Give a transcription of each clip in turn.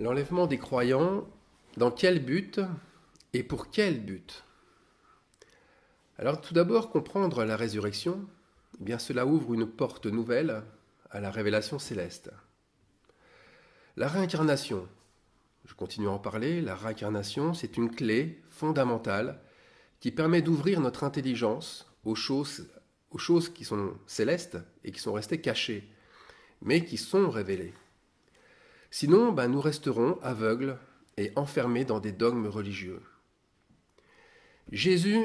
L'enlèvement des croyants, dans quel but et pour quel but Alors tout d'abord, comprendre la résurrection, eh bien cela ouvre une porte nouvelle à la révélation céleste. La réincarnation, je continue à en parler, la réincarnation, c'est une clé fondamentale qui permet d'ouvrir notre intelligence aux choses, aux choses qui sont célestes et qui sont restées cachées, mais qui sont révélées. Sinon, bah, nous resterons aveugles et enfermés dans des dogmes religieux. Jésus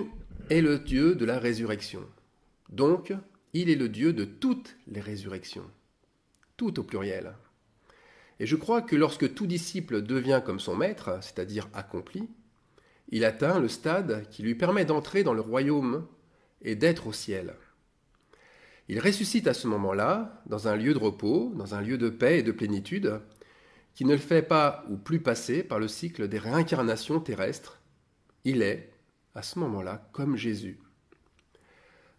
est le Dieu de la résurrection. Donc, il est le Dieu de toutes les résurrections. Tout au pluriel. Et je crois que lorsque tout disciple devient comme son maître, c'est-à-dire accompli, il atteint le stade qui lui permet d'entrer dans le royaume et d'être au ciel. Il ressuscite à ce moment-là, dans un lieu de repos, dans un lieu de paix et de plénitude, qui ne le fait pas ou plus passer par le cycle des réincarnations terrestres, il est, à ce moment-là, comme Jésus.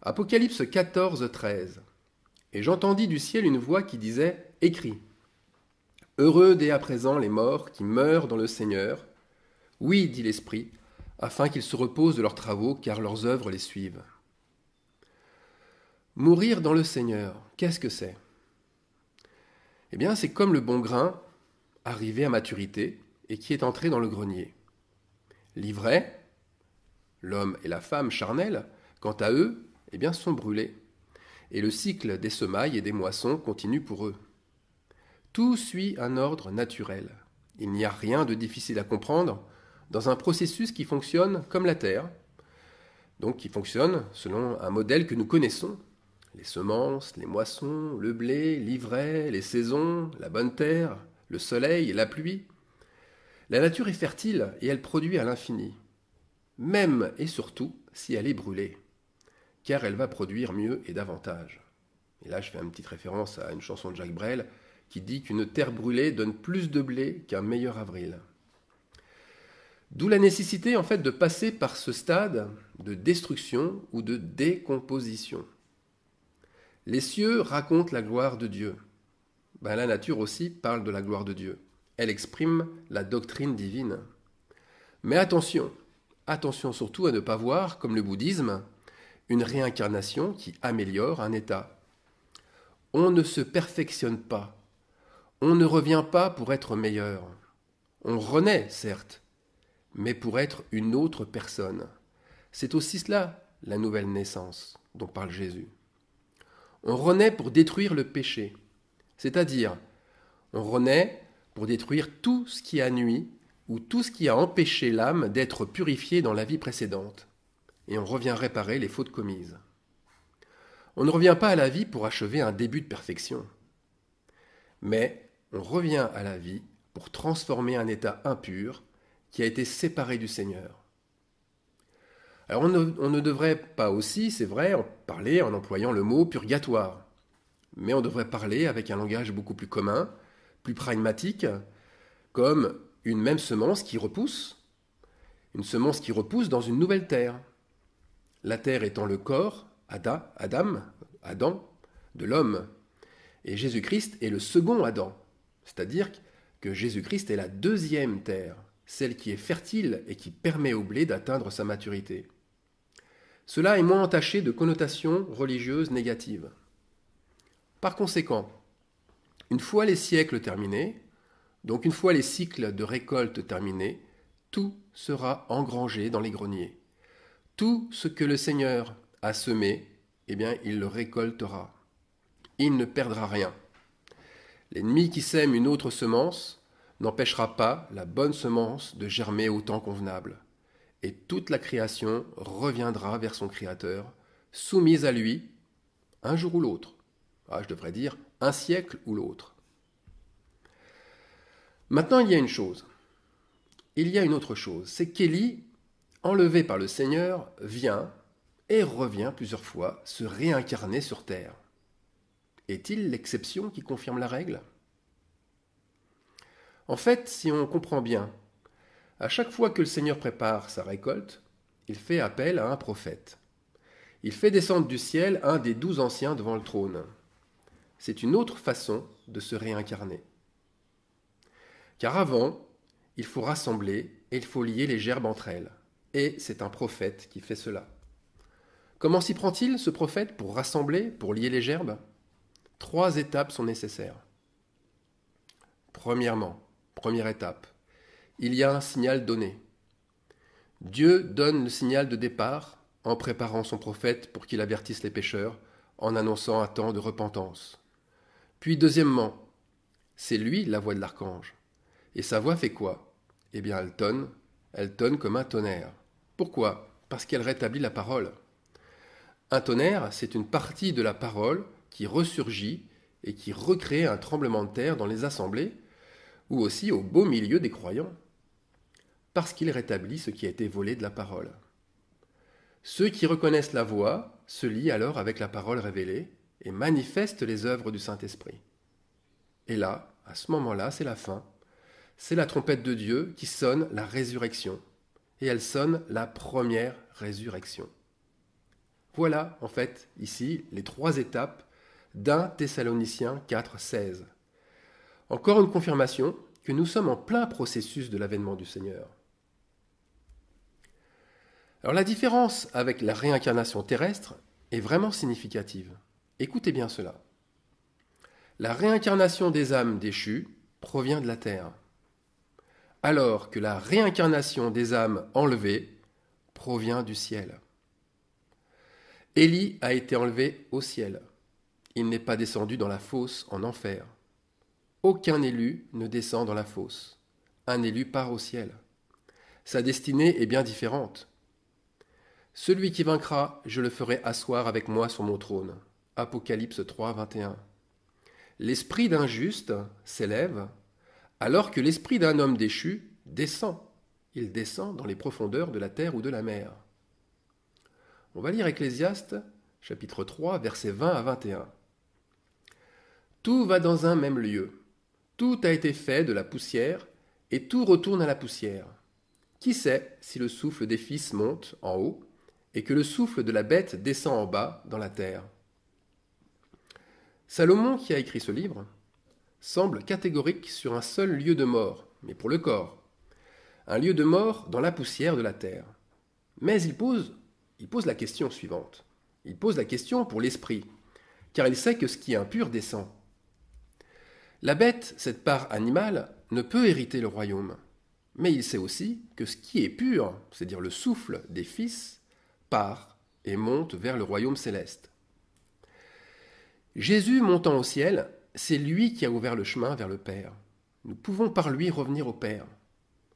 Apocalypse 14, 13. Et j'entendis du ciel une voix qui disait Écris. Heureux dès à présent les morts qui meurent dans le Seigneur. Oui, dit l'Esprit, afin qu'ils se reposent de leurs travaux, car leurs œuvres les suivent. Mourir dans le Seigneur, qu'est-ce que c'est Eh bien, c'est comme le bon grain arrivé à maturité et qui est entré dans le grenier. L'ivraie, l'homme et la femme charnelle, quant à eux, eh bien, sont brûlés. Et le cycle des semailles et des moissons continue pour eux. Tout suit un ordre naturel. Il n'y a rien de difficile à comprendre dans un processus qui fonctionne comme la Terre, donc qui fonctionne selon un modèle que nous connaissons. Les semences, les moissons, le blé, l'ivraie, les saisons, la bonne terre, le soleil, la pluie. La nature est fertile et elle produit à l'infini, même et surtout si elle est brûlée, car elle va produire mieux et davantage. Et là, je fais une petite référence à une chanson de Jacques Brel qui dit qu'une terre brûlée donne plus de blé qu'un meilleur avril. D'où la nécessité en fait de passer par ce stade de destruction ou de décomposition. Les cieux racontent la gloire de Dieu. Ben, la nature aussi parle de la gloire de Dieu. Elle exprime la doctrine divine. Mais attention, attention surtout à ne pas voir, comme le bouddhisme, une réincarnation qui améliore un état. On ne se perfectionne pas, on ne revient pas pour être meilleur. On renaît, certes, mais pour être une autre personne. C'est aussi cela, la nouvelle naissance, dont parle Jésus. On renaît pour détruire le péché, c'est-à-dire, on renaît pour détruire tout ce qui a nuit ou tout ce qui a empêché l'âme d'être purifiée dans la vie précédente, et on revient réparer les fautes commises. On ne revient pas à la vie pour achever un début de perfection, mais on revient à la vie pour transformer un état impur qui a été séparé du Seigneur. Alors on ne, devrait pas aussi, c'est vrai, en parler en employant le mot purgatoire mais on devrait parler avec un langage beaucoup plus commun, plus pragmatique, comme une même semence qui repousse, une semence qui repousse dans une nouvelle terre. La terre étant le corps, Ada, Adam, Adam, de l'homme. Et Jésus-Christ est le second Adam, c'est-à-dire que Jésus-Christ est la deuxième terre, celle qui est fertile et qui permet au blé d'atteindre sa maturité. Cela est moins entaché de connotations religieuses négatives. Par conséquent, une fois les siècles terminés, donc une fois les cycles de récolte terminés, tout sera engrangé dans les greniers. Tout ce que le Seigneur a semé, eh bien, il le récoltera. Il ne perdra rien. L'ennemi qui sème une autre semence n'empêchera pas la bonne semence de germer au temps convenable. Et toute la création reviendra vers son Créateur, soumise à lui, un jour ou l'autre. Ah, je devrais dire un siècle ou l'autre. Maintenant, il y a une chose. Il y a une autre chose. C'est qu'Élie, enlevé par le Seigneur, vient et revient plusieurs fois se réincarner sur terre. Est-il l'exception qui confirme la règle En fait, si on comprend bien, à chaque fois que le Seigneur prépare sa récolte, il fait appel à un prophète. Il fait descendre du ciel un des douze anciens devant le trône c'est une autre façon de se réincarner. Car avant, il faut rassembler et il faut lier les gerbes entre elles. Et c'est un prophète qui fait cela. Comment s'y prend-il, ce prophète, pour rassembler, pour lier les gerbes Trois étapes sont nécessaires. Premièrement, première étape, il y a un signal donné. Dieu donne le signal de départ en préparant son prophète pour qu'il avertisse les pécheurs, en annonçant un temps de repentance. Puis deuxièmement, c'est lui la voix de l'archange. Et sa voix fait quoi Eh bien, elle tonne, elle tonne comme un tonnerre. Pourquoi Parce qu'elle rétablit la parole. Un tonnerre, c'est une partie de la parole qui ressurgit et qui recrée un tremblement de terre dans les assemblées, ou aussi au beau milieu des croyants, parce qu'il rétablit ce qui a été volé de la parole. Ceux qui reconnaissent la voix se lient alors avec la parole révélée, et manifeste les œuvres du Saint-Esprit. Et là, à ce moment-là, c'est la fin. C'est la trompette de Dieu qui sonne la résurrection. Et elle sonne la première résurrection. Voilà, en fait, ici, les trois étapes d'un Thessaloniciens 4.16. Encore une confirmation que nous sommes en plein processus de l'avènement du Seigneur. Alors la différence avec la réincarnation terrestre est vraiment significative. Écoutez bien cela. La réincarnation des âmes déchues provient de la terre, alors que la réincarnation des âmes enlevées provient du ciel. Élie a été enlevé au ciel. Il n'est pas descendu dans la fosse en enfer. Aucun élu ne descend dans la fosse. Un élu part au ciel. Sa destinée est bien différente. Celui qui vaincra, je le ferai asseoir avec moi sur mon trône. Apocalypse 3, L'esprit d'un juste s'élève, alors que l'esprit d'un homme déchu descend. Il descend dans les profondeurs de la terre ou de la mer. On va lire Ecclésiaste, chapitre 3, versets 20 à 21. Tout va dans un même lieu. Tout a été fait de la poussière, et tout retourne à la poussière. Qui sait si le souffle des fils monte en haut, et que le souffle de la bête descend en bas dans la terre Salomon, qui a écrit ce livre, semble catégorique sur un seul lieu de mort, mais pour le corps. Un lieu de mort dans la poussière de la terre. Mais il pose, il pose la question suivante. Il pose la question pour l'esprit, car il sait que ce qui est impur descend. La bête, cette part animale, ne peut hériter le royaume. Mais il sait aussi que ce qui est pur, c'est-à-dire le souffle des fils, part et monte vers le royaume céleste. Jésus montant au ciel, c'est lui qui a ouvert le chemin vers le Père. Nous pouvons par lui revenir au Père,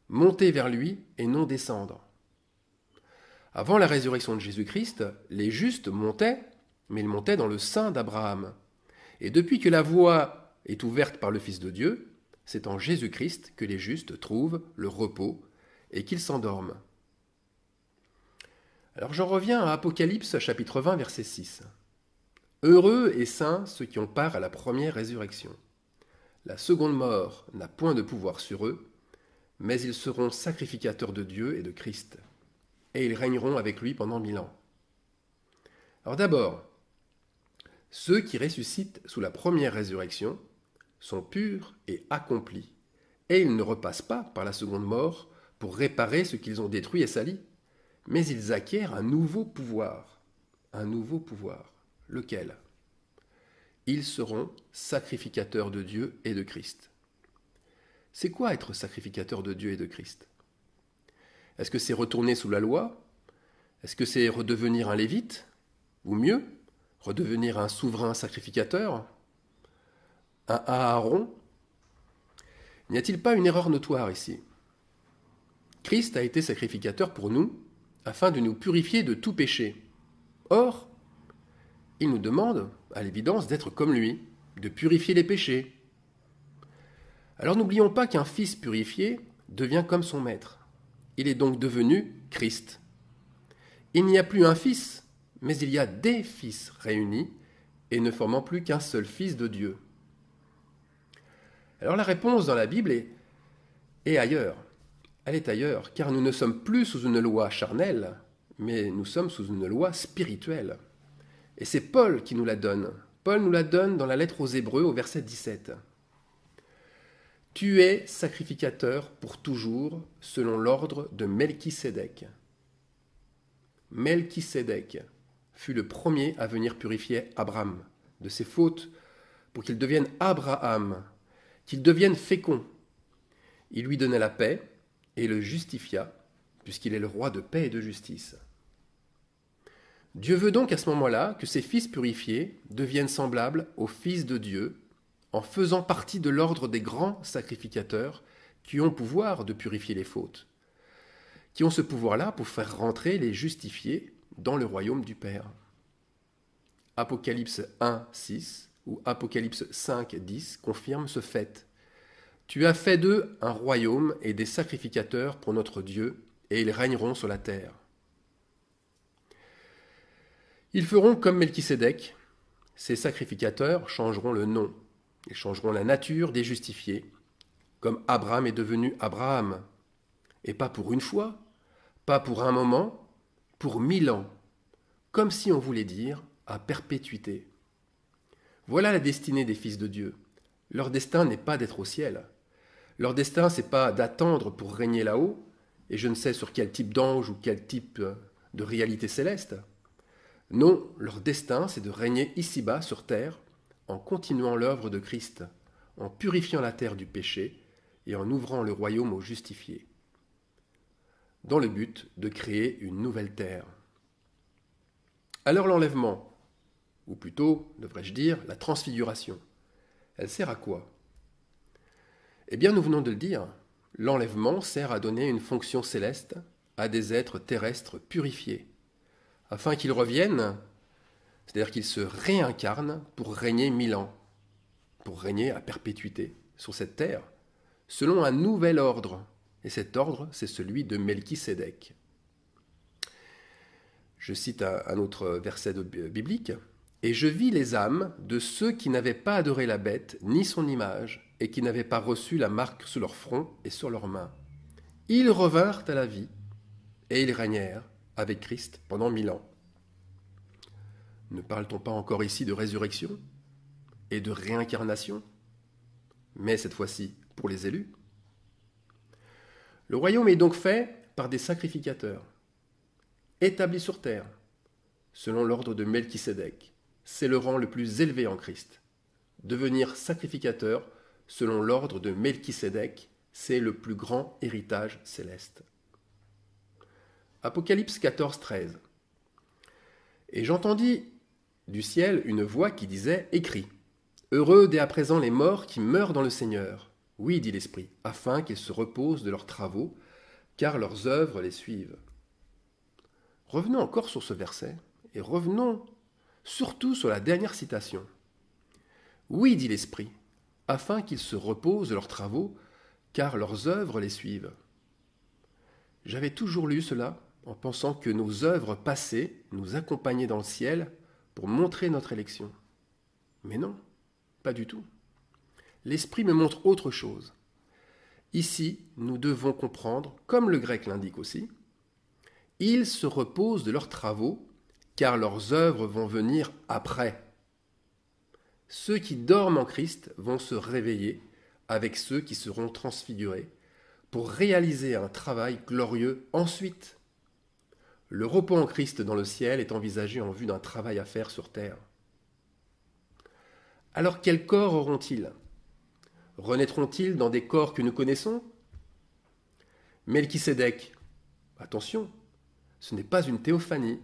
monter vers lui et non descendre. Avant la résurrection de Jésus-Christ, les justes montaient, mais ils montaient dans le sein d'Abraham. Et depuis que la voie est ouverte par le Fils de Dieu, c'est en Jésus-Christ que les justes trouvent le repos et qu'ils s'endorment. Alors j'en reviens à Apocalypse chapitre 20 verset 6. Heureux et saints ceux qui ont part à la première résurrection. La seconde mort n'a point de pouvoir sur eux, mais ils seront sacrificateurs de Dieu et de Christ, et ils régneront avec lui pendant mille ans. Alors d'abord, ceux qui ressuscitent sous la première résurrection sont purs et accomplis, et ils ne repassent pas par la seconde mort pour réparer ce qu'ils ont détruit et sali, mais ils acquièrent un nouveau pouvoir, un nouveau pouvoir. Lequel Ils seront sacrificateurs de Dieu et de Christ. C'est quoi être sacrificateur de Dieu et de Christ Est-ce que c'est retourner sous la loi Est-ce que c'est redevenir un lévite Ou mieux, redevenir un souverain sacrificateur Un Aaron N'y a-t-il pas une erreur notoire ici Christ a été sacrificateur pour nous afin de nous purifier de tout péché. Or, il nous demande, à l'évidence, d'être comme lui, de purifier les péchés. Alors n'oublions pas qu'un fils purifié devient comme son maître. Il est donc devenu Christ. Il n'y a plus un fils, mais il y a des fils réunis et ne formant plus qu'un seul fils de Dieu. Alors la réponse dans la Bible est, ailleurs. Elle est ailleurs, car nous ne sommes plus sous une loi charnelle, mais nous sommes sous une loi spirituelle. Et c'est Paul qui nous la donne. Paul nous la donne dans la lettre aux Hébreux au verset 17. Tu es sacrificateur pour toujours selon l'ordre de Melchisédek. Melchisédek fut le premier à venir purifier Abraham de ses fautes pour qu'il devienne Abraham, qu'il devienne fécond. Il lui donna la paix et le justifia, puisqu'il est le roi de paix et de justice. Dieu veut donc à ce moment-là que ses fils purifiés deviennent semblables aux fils de Dieu en faisant partie de l'ordre des grands sacrificateurs qui ont pouvoir de purifier les fautes, qui ont ce pouvoir-là pour faire rentrer les justifiés dans le royaume du Père. Apocalypse 1, 6 ou Apocalypse 5, 10 confirme ce fait. Tu as fait d'eux un royaume et des sacrificateurs pour notre Dieu, et ils régneront sur la terre. Ils feront comme Melchisédek. Ces sacrificateurs changeront le nom. Ils changeront la nature des justifiés, comme Abraham est devenu Abraham. Et pas pour une fois, pas pour un moment, pour mille ans, comme si on voulait dire à perpétuité. Voilà la destinée des fils de Dieu. Leur destin n'est pas d'être au ciel. Leur destin, n'est pas d'attendre pour régner là-haut, et je ne sais sur quel type d'ange ou quel type de réalité céleste. Non, leur destin, c'est de régner ici-bas sur terre, en continuant l'œuvre de Christ, en purifiant la terre du péché et en ouvrant le royaume aux justifiés, dans le but de créer une nouvelle terre. Alors l'enlèvement, ou plutôt, devrais-je dire, la transfiguration, elle sert à quoi Eh bien, nous venons de le dire, l'enlèvement sert à donner une fonction céleste à des êtres terrestres purifiés afin qu'ils revienne, c'est-à-dire qu'ils se réincarne pour régner mille ans, pour régner à perpétuité sur cette terre, selon un nouvel ordre. Et cet ordre, c'est celui de Melchisédek. Je cite un autre verset biblique. Et je vis les âmes de ceux qui n'avaient pas adoré la bête, ni son image, et qui n'avaient pas reçu la marque sur leur front et sur leurs mains. Ils revinrent à la vie, et ils régnèrent avec Christ pendant mille ans. Ne parle-t-on pas encore ici de résurrection et de réincarnation Mais cette fois-ci pour les élus. Le royaume est donc fait par des sacrificateurs, établis sur terre, selon l'ordre de Melchisédek. C'est le rang le plus élevé en Christ. Devenir sacrificateur, selon l'ordre de Melchisédek, c'est le plus grand héritage céleste. Apocalypse 14, 13. Et j'entendis du ciel une voix qui disait écrit, Heureux dès à présent les morts qui meurent dans le Seigneur. Oui, dit l'Esprit, afin qu'ils se reposent de leurs travaux, car leurs œuvres les suivent. Revenons encore sur ce verset, et revenons surtout sur la dernière citation. Oui, dit l'Esprit, afin qu'ils se reposent de leurs travaux, car leurs œuvres les suivent. J'avais toujours lu cela en pensant que nos œuvres passées nous accompagnaient dans le ciel pour montrer notre élection. Mais non, pas du tout. L'esprit me montre autre chose. Ici, nous devons comprendre, comme le grec l'indique aussi, ils se reposent de leurs travaux, car leurs œuvres vont venir après. Ceux qui dorment en Christ vont se réveiller avec ceux qui seront transfigurés, pour réaliser un travail glorieux ensuite le repos en Christ dans le ciel est envisagé en vue d'un travail à faire sur terre. Alors quel corps auront-ils Renaîtront-ils dans des corps que nous connaissons Melchisedec, attention, ce n'est pas une théophanie,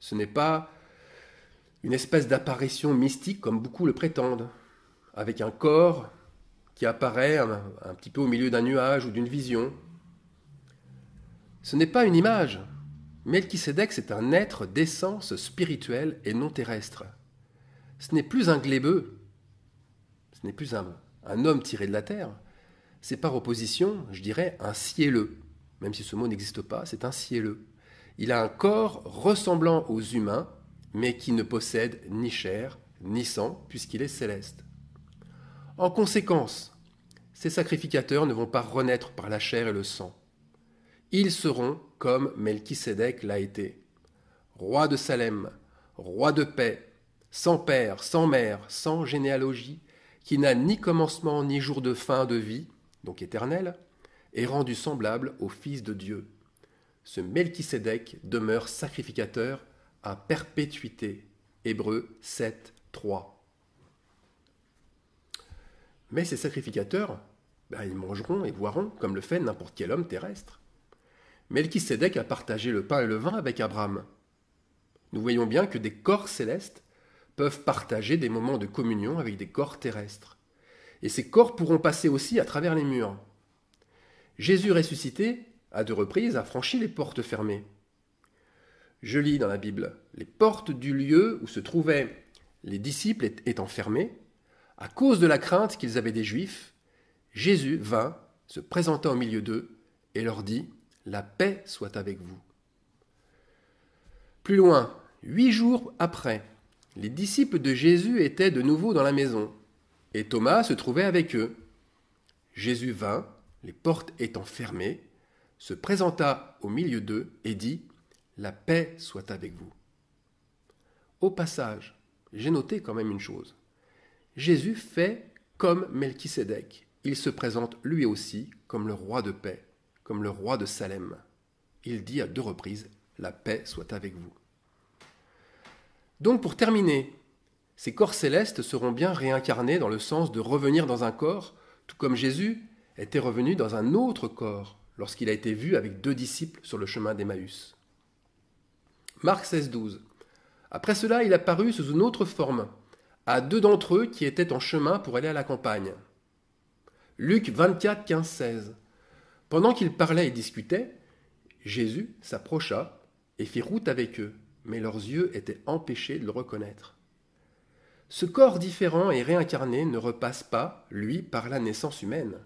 ce n'est pas une espèce d'apparition mystique comme beaucoup le prétendent, avec un corps qui apparaît un petit peu au milieu d'un nuage ou d'une vision. Ce n'est pas une image, Melchisedec, c'est un être d'essence spirituelle et non terrestre. Ce n'est plus un glébeux, ce n'est plus un, homme tiré de la terre, c'est par opposition, je dirais, un cielleux. Même si ce mot n'existe pas, c'est un cielleux. Il a un corps ressemblant aux humains, mais qui ne possède ni chair, ni sang, puisqu'il est céleste. En conséquence, ces sacrificateurs ne vont pas renaître par la chair et le sang. Ils seront comme Melchisédek l'a été. Roi de Salem, roi de paix, sans père, sans mère, sans généalogie, qui n'a ni commencement ni jour de fin de vie, donc éternel, est rendu semblable au Fils de Dieu. Ce Melchisédek demeure sacrificateur à perpétuité. Hébreu 7, 3. Mais ces sacrificateurs, ben, ils mangeront et boiront comme le fait n'importe quel homme terrestre. Melchisédek a partager le pain et le vin avec Abraham. Nous voyons bien que des corps célestes peuvent partager des moments de communion avec des corps terrestres. Et ces corps pourront passer aussi à travers les murs. Jésus ressuscité, à deux reprises, a franchi les portes fermées. Je lis dans la Bible, les portes du lieu où se trouvaient les disciples étant fermées, à cause de la crainte qu'ils avaient des Juifs, Jésus vint, se présenta au milieu d'eux et leur dit la paix soit avec vous. Plus loin, huit jours après, les disciples de Jésus étaient de nouveau dans la maison, et Thomas se trouvait avec eux. Jésus vint, les portes étant fermées, se présenta au milieu d'eux et dit La paix soit avec vous. Au passage, j'ai noté quand même une chose. Jésus fait comme Melchisédek. Il se présente lui aussi comme le roi de paix comme le roi de Salem. Il dit à deux reprises La paix soit avec vous. Donc pour terminer, ces corps célestes seront bien réincarnés dans le sens de revenir dans un corps, tout comme Jésus était revenu dans un autre corps lorsqu'il a été vu avec deux disciples sur le chemin d'Emmaüs. Marc 16, 12. Après cela, il apparut sous une autre forme à deux d'entre eux qui étaient en chemin pour aller à la campagne. Luc 24, 15, 16. Pendant qu'ils parlaient et discutaient, Jésus s'approcha et fit route avec eux, mais leurs yeux étaient empêchés de le reconnaître. Ce corps différent et réincarné ne repasse pas, lui, par la naissance humaine.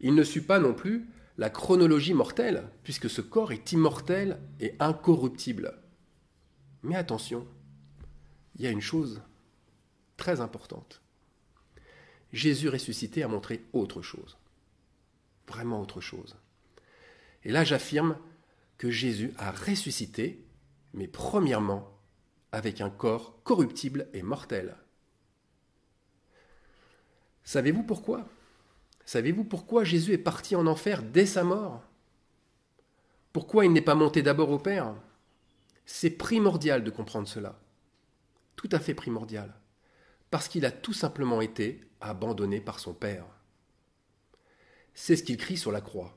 Il ne suit pas non plus la chronologie mortelle, puisque ce corps est immortel et incorruptible. Mais attention, il y a une chose très importante. Jésus ressuscité a montré autre chose. Vraiment autre chose. Et là, j'affirme que Jésus a ressuscité, mais premièrement avec un corps corruptible et mortel. Savez-vous pourquoi Savez-vous pourquoi Jésus est parti en enfer dès sa mort Pourquoi il n'est pas monté d'abord au Père C'est primordial de comprendre cela. Tout à fait primordial. Parce qu'il a tout simplement été abandonné par son Père. C'est ce qu'il crie sur la croix.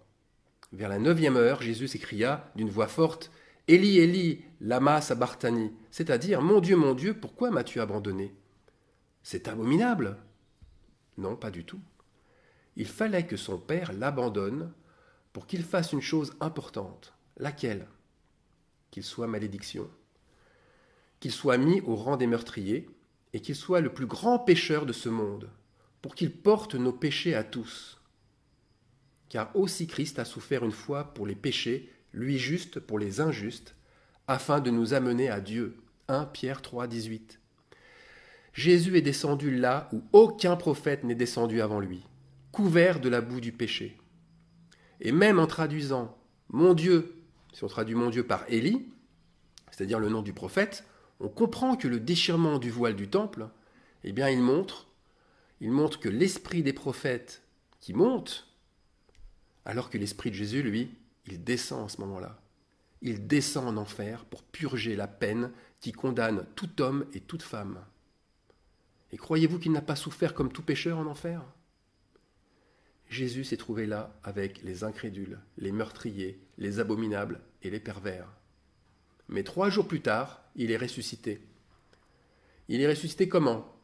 Vers la neuvième heure, Jésus s'écria d'une voix forte Élie, Élie, lama sabartani, c'est-à-dire Mon Dieu, mon Dieu, pourquoi m'as-tu abandonné C'est abominable Non, pas du tout. Il fallait que son père l'abandonne pour qu'il fasse une chose importante. Laquelle Qu'il soit malédiction. Qu'il soit mis au rang des meurtriers et qu'il soit le plus grand pécheur de ce monde, pour qu'il porte nos péchés à tous car aussi Christ a souffert une fois pour les péchés, lui juste pour les injustes, afin de nous amener à Dieu. 1 Pierre 3, 18. Jésus est descendu là où aucun prophète n'est descendu avant lui, couvert de la boue du péché. Et même en traduisant mon Dieu, si on traduit mon Dieu par Élie, c'est-à-dire le nom du prophète, on comprend que le déchirement du voile du temple, eh bien, il montre, il montre que l'esprit des prophètes qui monte alors que l'Esprit de Jésus, lui, il descend en ce moment-là. Il descend en enfer pour purger la peine qui condamne tout homme et toute femme. Et croyez-vous qu'il n'a pas souffert comme tout pécheur en enfer Jésus s'est trouvé là avec les incrédules, les meurtriers, les abominables et les pervers. Mais trois jours plus tard, il est ressuscité. Il est ressuscité comment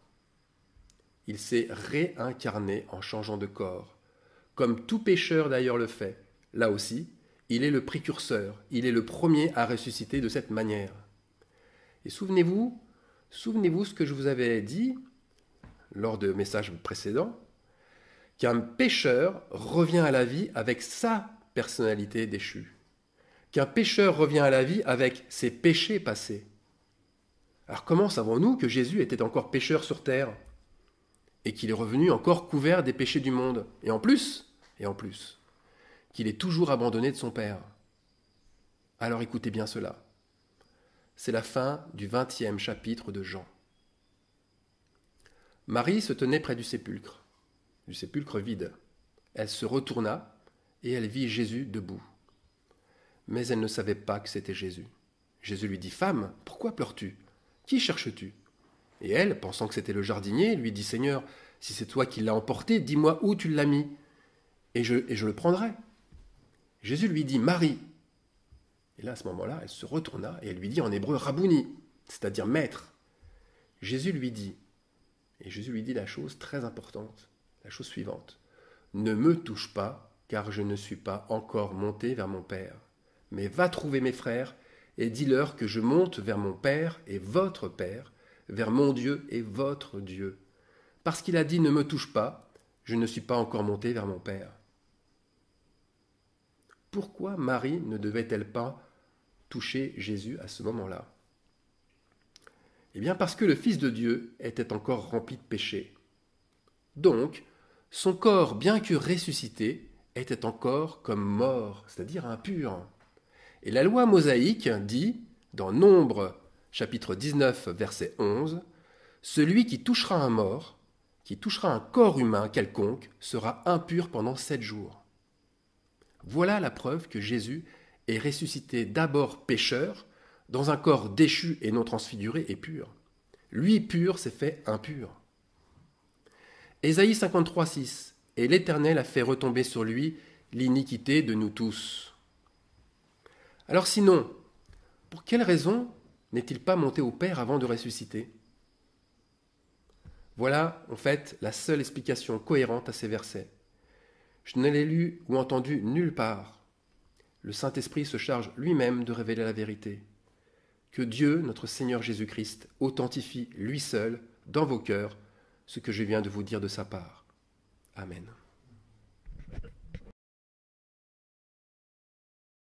Il s'est réincarné en changeant de corps comme tout pécheur d'ailleurs le fait. Là aussi, il est le précurseur, il est le premier à ressusciter de cette manière. Et souvenez-vous, souvenez-vous ce que je vous avais dit lors de messages précédents, qu'un pécheur revient à la vie avec sa personnalité déchue, qu'un pécheur revient à la vie avec ses péchés passés. Alors comment savons-nous que Jésus était encore pécheur sur terre et qu'il est revenu encore couvert des péchés du monde Et en plus, et en plus, qu'il est toujours abandonné de son père. Alors écoutez bien cela. C'est la fin du vingtième chapitre de Jean. Marie se tenait près du sépulcre, du sépulcre vide. Elle se retourna et elle vit Jésus debout. Mais elle ne savait pas que c'était Jésus. Jésus lui dit Femme, pourquoi pleures-tu Qui cherches-tu Et elle, pensant que c'était le jardinier, lui dit Seigneur, si c'est toi qui l'as emporté, dis-moi où tu l'as mis, et je, le prendrai. Jésus lui dit, Marie. Et là, à ce moment-là, elle se retourna et elle lui dit en hébreu, Rabouni, c'est-à-dire maître. Jésus lui dit, et Jésus lui dit la chose très importante, la chose suivante, Ne me touche pas, car je ne suis pas encore monté vers mon Père, mais va trouver mes frères et dis-leur que je monte vers mon Père et votre Père, vers mon Dieu et votre Dieu. Parce qu'il a dit ne me touche pas, je ne suis pas encore monté vers mon Père pourquoi Marie ne devait-elle pas toucher Jésus à ce moment-là Eh bien parce que le Fils de Dieu était encore rempli de péché. Donc, son corps, bien que ressuscité, était encore comme mort, c'est-à-dire impur. Et la loi mosaïque dit, dans Nombre chapitre 19 verset 11, Celui qui touchera un mort, qui touchera un corps humain quelconque, sera impur pendant sept jours. Voilà la preuve que Jésus est ressuscité d'abord pécheur, dans un corps déchu et non transfiguré et pur. Lui pur s'est fait impur. Ésaïe 53,6 Et l'Éternel a fait retomber sur lui l'iniquité de nous tous. Alors sinon, pour quelle raison n'est-il pas monté au Père avant de ressusciter Voilà en fait la seule explication cohérente à ces versets. Je ne l'ai lu ou entendu nulle part. Le Saint-Esprit se charge lui-même de révéler la vérité. Que Dieu, notre Seigneur Jésus-Christ, authentifie lui seul, dans vos cœurs, ce que je viens de vous dire de sa part. Amen.